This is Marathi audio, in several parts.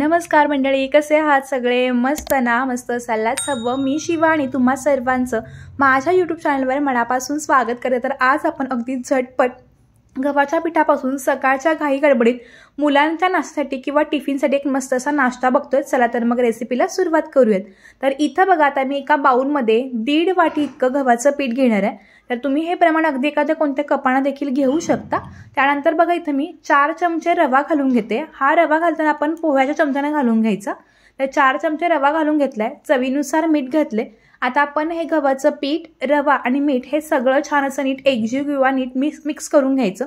नमस्कार मंडळी कसे आहात सगळे मस्त ना मस्त सल्लाच सर्व मी शिवा तुम्हा सर्वांचं माझ्या यूट्यूब चॅनलवर मनापासून स्वागत करते तर आज आपण अगदी झटपट गव्हाच्या पिठापासून सकाळच्या घाई गडबडीत मुलांच्या नाश्त्यासाठी किंवा टिफिनसाठी एक मस्त असा नाश्ता बघतोय चला तर मग रेसिपीला सुरुवात करूयात तर इथं बघा आता मी एका बाऊलमध्ये दीड वाटी इतकं गव्हाचं पीठ घेणार आहे तर तुम्ही हे प्रमाण अगदी एखाद्या कोणत्या कपाना देखील घेऊ शकता त्यानंतर बघा इथं मी चार चमचे रवा घालून घेते हा रवा घालताना आपण पोह्याच्या चमच्याने घालून घ्यायचा तर चार चमचे रवा घालून घेतलाय चवीनुसार मीठ घातले आता आपण हे गव्हाचं पीठ रवा आणि मीठ हे सगळं छान असं नीट एकजीव किंवा नीट मिक्स मिक्स करून घ्यायचं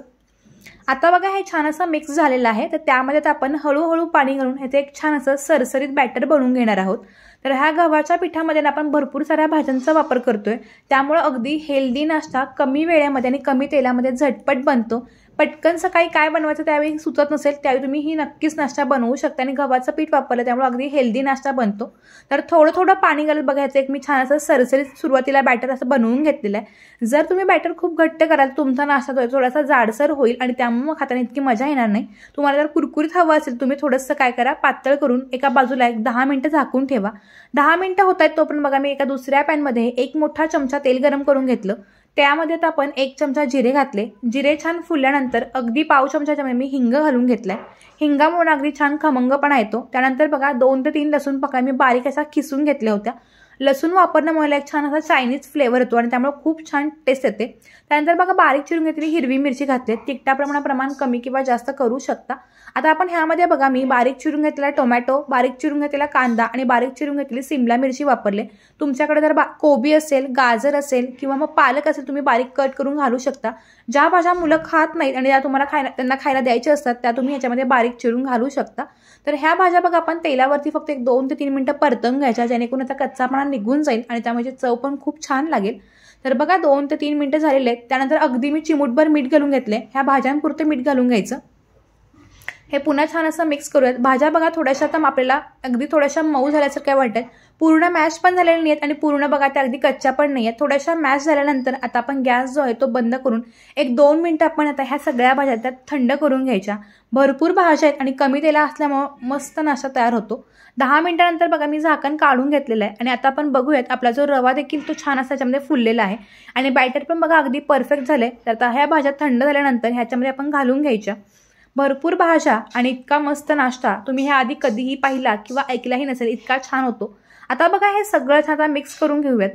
आता बघा हे छान असं मिक्स झालेलं आहे तर त्यामध्ये आपण हळूहळू पाणी घालून ह्याचं एक छान असं सरसरीत बॅटर बनवून घेणार आहोत तर ह्या गव्हाच्या पिठामध्ये आपण भरपूर साऱ्या भाज्यांचा वापर करतोय त्यामुळं अगदी हेल्दी नाश्ता कमी वेळेमध्ये आणि कमी तेलामध्ये झटपट बनतो पटकन सकाळी काय बनवायचं त्यावेळी सुचत नसेल त्यावेळी तुम्ही ही नक्कीच नाश्ता बनवू शकता आणि गव्हाचं पीठ वापरलं त्यामुळे अगदी हेल्दी नाश्ता बनतो तर थोडं थोडं पाणी घालत बघायचं एक मी छान असं सरसरीत सुरुवातीला बॅटर असं बनवून घेतलेलं आहे जर तुम्ही बॅटर खूप घट्ट कराल तुमचा नाश्ता थोडासा जाडसर होईल आणि त्यामुळे खाताना इतकी मजा येणार नाही तुम्हाला जर कुरकुरीत हवं असेल तुम्ही थोडंसं काय करा पातळ करून एका बाजूला एक दहा मिनटं झाकून ठेवा दहा मिनटं होत आहेत तो पण बघा मी एका दुसऱ्या पॅनमध्ये एक मोठा चमचा तेल गरम करून घेतलं त्यामध्ये आपण एक चमचा जिरे घातले जिरे छान फुलल्यानंतर अगदी पाव चमच्यामध्ये मी हिंग घालून घेतलाय आहे हिंगामुळे अगदी छान खमंगपणा येतो त्यानंतर बघा दोन ते तीन लसूण पकाय मी बारीक असा खिसून घेतल्या होत्या लसूण वापरणं मला एक छान असा चायनीज फ्लेवर येतो आणि त्यामुळे खूप छान टेस्ट येते त्यानंतर बघा बारीक चिरून घेतलेली हिरवी मिरची घातली तिखटा प्रमाणात प्रमाण कमी किंवा जास्त करू शकता आता आपण ह्यामध्ये बघा मी बारीक चिरून घेतलेला टोमॅटो बारीक चिरून घेतलेला कांदा आणि बारीक चिरून घेतलेली सिमला मिरची वापरले तुमच्याकडे जर बा कोबी असेल गाजर असेल किंवा मग पालक असेल तुम्ही बारीक कट करून घालू शकता ज्या भाज्या मुलं खात नाहीत आणि ज्या तुम्हाला खायला त्यांना खायला द्यायच्या असतात त्या तुम्ही याच्यामध्ये बारीक चिरून घालू शकता तर ह्या भाज्या बघा आपण तेलावरती फक्त एक दोन ते तीन मिनटं परतून घ्यायच्या जेणेकरून कच्चा कच्चा छान निघून जाईल आणि त्यामुळे चव पण खूप छान लागेल तर बघा दोन ते तीन मिनटं झालेले आहेत त्यानंतर अगदी मी चिमूटभर मीठ घालून घेतले ह्या भाज्यांपुरते मीठ घालून घ्यायचं हे पुन्हा छान असं मिक्स करूयात भाज्या बघा थोड्याशा तर आपल्याला अगदी थोड्याशा मऊ झाल्यासारख्या वाटतात पूर्ण मॅश पण झालेले नाही आहेत आणि पूर्ण बघा त्या अगदी कच्च्या पण नाही आहेत थोड्याशा मॅश झाल्यानंतर आता आपण गॅस जो आहे तो बंद करून एक दोन मिनटं आपण आता ह्या सगळ्या भाज्या त्यात थंड करून घ्यायच्या भरपूर भाज्या आहेत आणि कमी तेला असल्यामुळं मस्त नाशा तयार होतो दहा मिनटानंतर बघा मी झाकण काढून घेतलेलं आहे आणि आता आपण बघूयात आपला जो रवा देखील तो छान असा त्याच्यामध्ये फुललेला आहे आणि बॅटर पण बघा अगदी परफेक्ट झालं आहे तर आता ह्या भाज्या थंड झाल्यानंतर ह्याच्यामध्ये आपण घालून घ्यायच्या भरपूर भाज्या आणि इतका मस्त नाश्ता तुम्ही हे आधी कधीही पाहिला किंवा ऐकलाही नसेल इतका छान होतो आता बघा हे सगळं आता मिक्स करून घेऊयात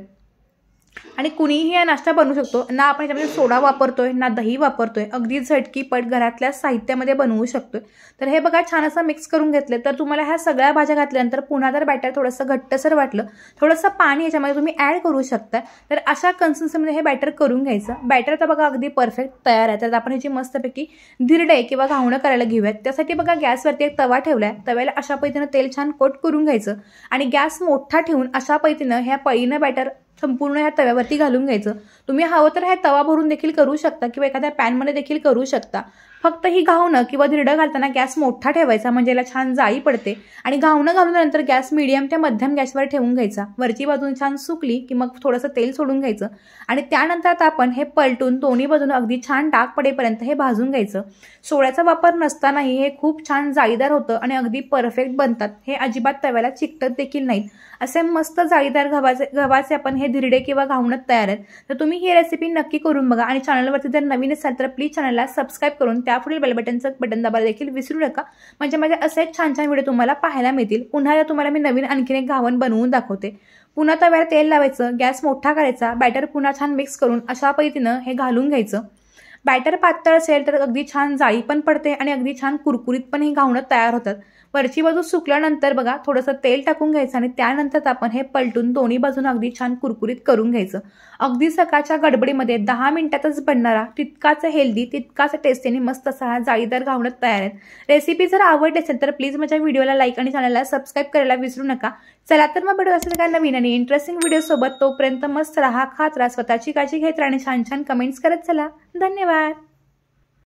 आणि कुणीही हा नाश्ता बनवू शकतो ना आपण याच्यामध्ये सोडा वापरतोय ना दही वापरतोय अगदी झटकी पट घरातल्या साहित्यामध्ये बनवू शकतोय तर हे बघा छान असं मिक्स करून घेतले तर तुम्हाला ह्या सगळ्या भाज्या घातल्यानंतर पुन्हा जर बॅटर थोडंसं घट्टसर वाटलं थोडंसं पाणी याच्यामध्ये तुम्ही ॲड करू शकता तर अशा कन्सन्समध्ये हे बॅटर करून घ्यायचं बॅटर तर बघा अगदी परफेक्ट तयार आहे तर आपण ह्याची मस्तपैकी धिरडे किंवा घावणं करायला घेऊयात त्यासाठी बघा गॅसवरती एक तवा ठेवला आहे तव्याला अशा पैतीनं तेल छान कोट करून घ्यायचं आणि गॅस मोठा ठेवून अशा पैतीनं ह्या पळीनं बॅटर संपूर्ण ह्या तव्यावरती घालून घ्यायचं तुम्ही हवं तर ह्या तवा भरून देखील करू शकता किंवा एखाद्या पॅनमध्ये देखील करू शकता फक्त ही घावणं किंवा धिरडं घालताना गॅस मोठा ठेवायचा म्हणजे याला छान जाळी पडते आणि घावणं नंतर गॅस मिडियम ते मध्यम गॅसवर ठेवून घ्यायचा वरची बाजून छान सुकली की मग थोडंसं तेल सोडून घ्यायचं आणि त्यानंतर आता आपण हे पलटून दोन्ही बाजून अगदी छान डाग पडेपर्यंत हे भाजून घ्यायचं सोळ्याचा वापर नसतानाही हे खूप छान जाळीदार होतं आणि अगदी परफेक्ट बनतात हे अजिबात तव्याला चिकटत देखील नाहीत असे मस्त जाळीदार गव्हाचे गव्हाचे आपण हे धिरडे किंवा घावणं तयार आहेत तर तुम्ही ही रेसिपी नक्की करून बघा आणि चॅनलवरती जर नवीन असाल तर प्लीज चॅनलला सबस्क्राईब करून त्यापुढील बेल बटनचं बटन दाबायला देखील विसरू नका म्हणजे माझे असेच छान छान व्हिडिओ तुम्हाला पाहायला मिळतील या तुम्हाला मी नवीन आणखीन एक घावन बनवून दाखवते पुन्हा तव्यावर तेल लावायचं गॅस मोठा करायचा बॅटर पुन्हा छान मिक्स करून अशा पद्धतीनं हे घालून घ्यायचं बॅटर पातळ असेल तर अगदी छान जाळी पण पडते आणि अगदी छान कुरकुरीत पण हे घावणं तयार होतात वरची बाजू सुकल्यानंतर बघा थोडंसं तेल टाकून घ्यायचं आणि त्यानंतर आपण हे पलटून दोन्ही बाजून अगदी छान कुरकुरीत करून घ्यायचं अगदी सकाळच्या गडबडीमध्ये दहा मिनिटातच बनणारा तितकाच हेल्दी तितकाच टेस्टी आणि मस्त असा हा जाळीदार घावणं तयार आहेत रेसिपी जर आवडली असेल तर प्लीज माझ्या व्हिडिओला लाईक आणि चॅनलला सबस्क्राईब करायला विसरू नका चला तर मग बडू असेल काय नवीन आणि इंटरेस्टिंग व्हिडिओसोबत तोपर्यंत मस्त राहा खात राहा स्वतःची काळजी घेत राहा आणि छान छान कमेंट्स करत चला धन्यवाद